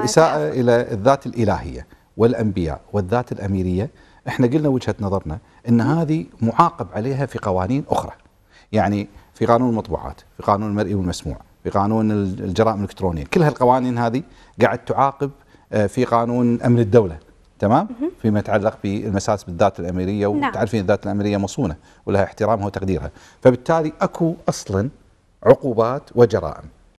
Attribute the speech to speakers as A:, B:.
A: الإساءة إلى الذات الإلهية والأنبياء والذات الأميرية احنا قلنا وجهة نظرنا أن هذه معاقب عليها في قوانين أخرى يعني في قانون المطبوعات في قانون المرئي والمسموع في قانون الجرائم الإلكترونية كل هالقوانين هذه قاعد تعاقب آه، في قانون أمن الدولة تمام فيما يتعلق بالمساس بالذات الأميرية نعم. وتعرفين الذات الأميرية مصونة ولها احترامها وتقديرها فبالتالي أكو أصلا عقوبات وجرائم